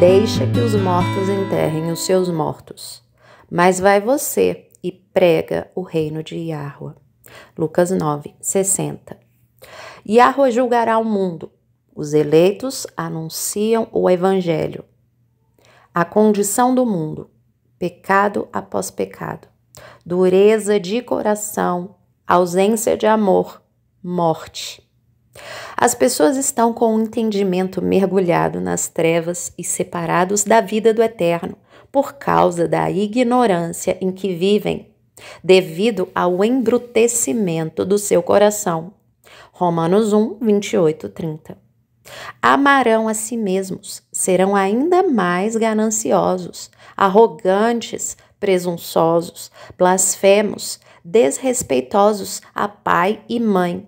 Deixa que os mortos enterrem os seus mortos, mas vai você e prega o reino de Yahweh. Lucas 9, 60. Yahweh julgará o mundo. Os eleitos anunciam o evangelho. A condição do mundo, pecado após pecado, dureza de coração, ausência de amor, morte. As pessoas estão com o um entendimento mergulhado nas trevas e separados da vida do eterno, por causa da ignorância em que vivem, devido ao embrutecimento do seu coração. Romanos 1, 28, 30. Amarão a si mesmos, serão ainda mais gananciosos, arrogantes, presunçosos, blasfemos, desrespeitosos a pai e mãe,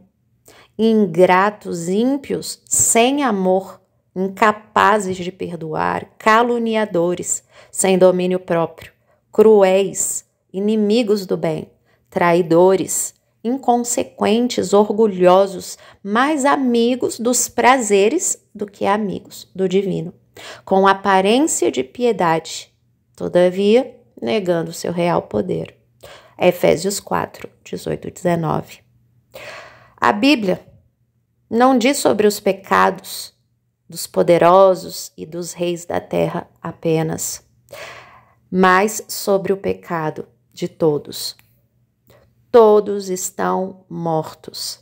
ingratos, ímpios, sem amor, incapazes de perdoar, caluniadores, sem domínio próprio, cruéis, inimigos do bem, traidores, inconsequentes, orgulhosos, mais amigos dos prazeres do que amigos do divino, com aparência de piedade, todavia negando seu real poder. Efésios 4, 18 e 19. A Bíblia não diz sobre os pecados dos poderosos e dos reis da terra apenas, mas sobre o pecado de todos. Todos estão mortos.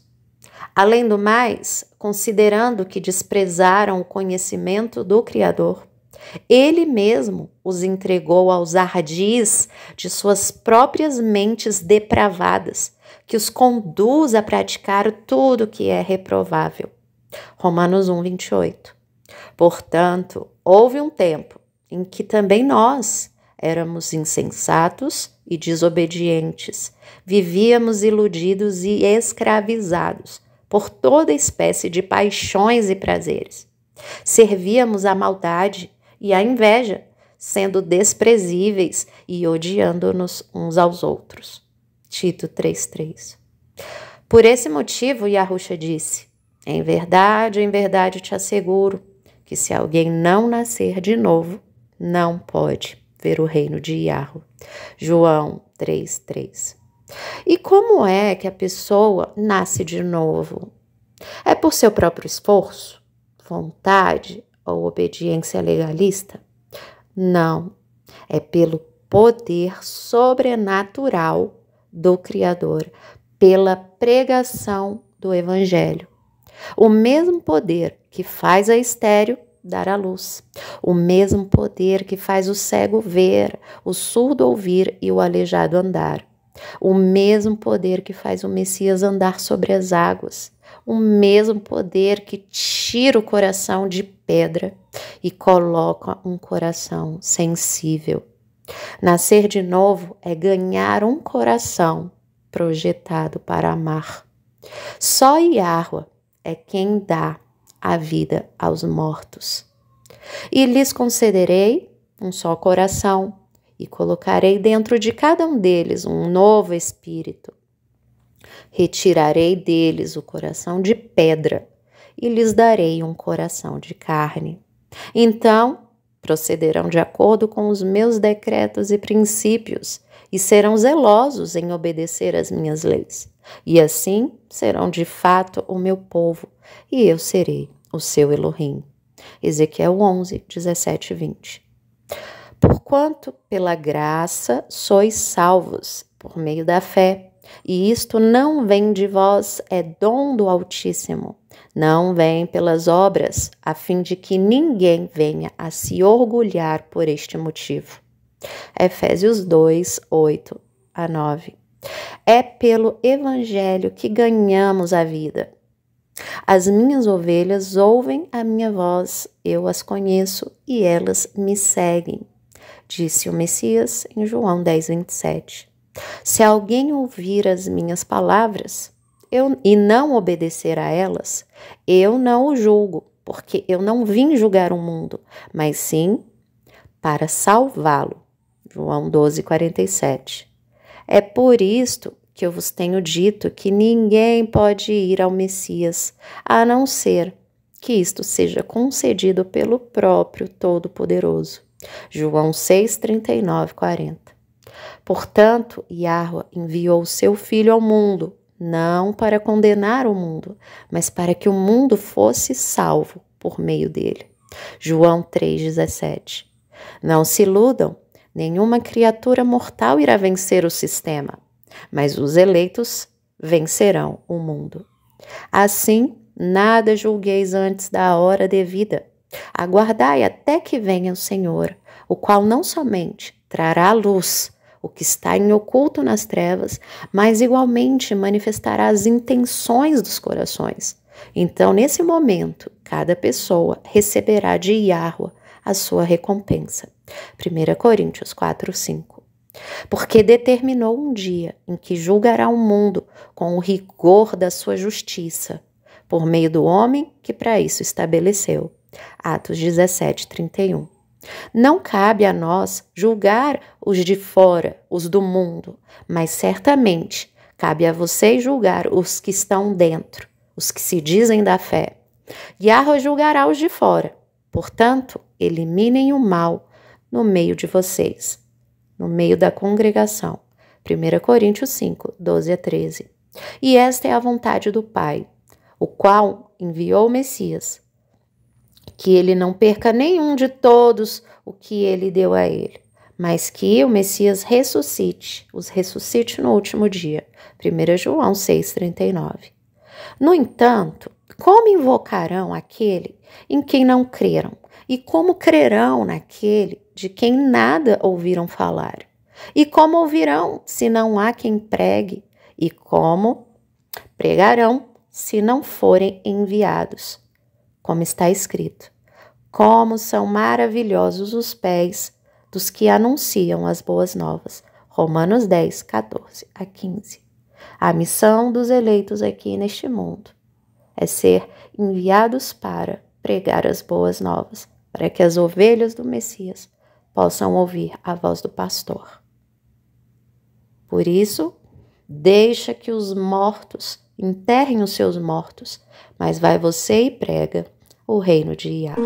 Além do mais, considerando que desprezaram o conhecimento do Criador, ele mesmo os entregou aos ardis de suas próprias mentes depravadas que os conduz a praticar tudo que é reprovável. Romanos 1, 28. Portanto, houve um tempo em que também nós éramos insensatos e desobedientes, vivíamos iludidos e escravizados por toda espécie de paixões e prazeres. Servíamos à maldade e à inveja, sendo desprezíveis e odiando-nos uns aos outros. Tito 3,3. Por esse motivo, Yahusha disse: Em verdade, em verdade te asseguro que se alguém não nascer de novo, não pode ver o reino de Yahoo. João 3,3. E como é que a pessoa nasce de novo? É por seu próprio esforço, vontade ou obediência legalista? Não, é pelo poder sobrenatural do Criador, pela pregação do Evangelho. O mesmo poder que faz a estéreo dar a luz, o mesmo poder que faz o cego ver, o surdo ouvir e o aleijado andar, o mesmo poder que faz o Messias andar sobre as águas, o mesmo poder que tira o coração de pedra e coloca um coração sensível Nascer de novo é ganhar um coração projetado para amar. Só Yahua é quem dá a vida aos mortos. E lhes concederei um só coração, e colocarei dentro de cada um deles um novo espírito. Retirarei deles o coração de pedra, e lhes darei um coração de carne. Então procederão de acordo com os meus decretos e princípios, e serão zelosos em obedecer às minhas leis. E assim serão de fato o meu povo, e eu serei o seu Elohim. Ezequiel 11, 17 e 20. Porquanto, pela graça, sois salvos, por meio da fé e isto não vem de vós, é dom do Altíssimo. Não vem pelas obras, a fim de que ninguém venha a se orgulhar por este motivo. Efésios 2, 8 a 9. É pelo Evangelho que ganhamos a vida. As minhas ovelhas ouvem a minha voz, eu as conheço e elas me seguem, disse o Messias em João 10, 27. Se alguém ouvir as minhas palavras eu, e não obedecer a elas, eu não o julgo, porque eu não vim julgar o mundo, mas sim para salvá-lo. João 12, 47. É por isto que eu vos tenho dito que ninguém pode ir ao Messias, a não ser que isto seja concedido pelo próprio Todo-Poderoso. João 6, 39, 40. Portanto, Yahweh enviou seu filho ao mundo, não para condenar o mundo, mas para que o mundo fosse salvo por meio dele. João 3,17. Não se iludam, nenhuma criatura mortal irá vencer o sistema, mas os eleitos vencerão o mundo. Assim, nada julgueis antes da hora devida. Aguardai até que venha o Senhor, o qual não somente trará luz, o que está em oculto nas trevas, mas igualmente manifestará as intenções dos corações. Então, nesse momento, cada pessoa receberá de Yahweh a sua recompensa. 1 Coríntios 4, 5. Porque determinou um dia em que julgará o mundo com o rigor da sua justiça, por meio do homem que para isso estabeleceu. Atos 17, 31. Não cabe a nós julgar os de fora, os do mundo, mas certamente cabe a vocês julgar os que estão dentro, os que se dizem da fé. Yahweh julgará os de fora. Portanto, eliminem o mal no meio de vocês, no meio da congregação. 1 Coríntios 5, 12 a 13. E esta é a vontade do Pai, o qual enviou o Messias que ele não perca nenhum de todos o que ele deu a ele, mas que o Messias ressuscite, os ressuscite no último dia. 1 João 6,39. No entanto, como invocarão aquele em quem não creram? E como crerão naquele de quem nada ouviram falar? E como ouvirão se não há quem pregue? E como pregarão se não forem enviados? como está escrito: Como são maravilhosos os pés dos que anunciam as boas novas. Romanos 10, 14 a 15. A missão dos eleitos aqui neste mundo é ser enviados para pregar as boas novas, para que as ovelhas do Messias possam ouvir a voz do pastor. Por isso, deixa que os mortos enterrem os seus mortos, mas vai você e prega o reino de Iá.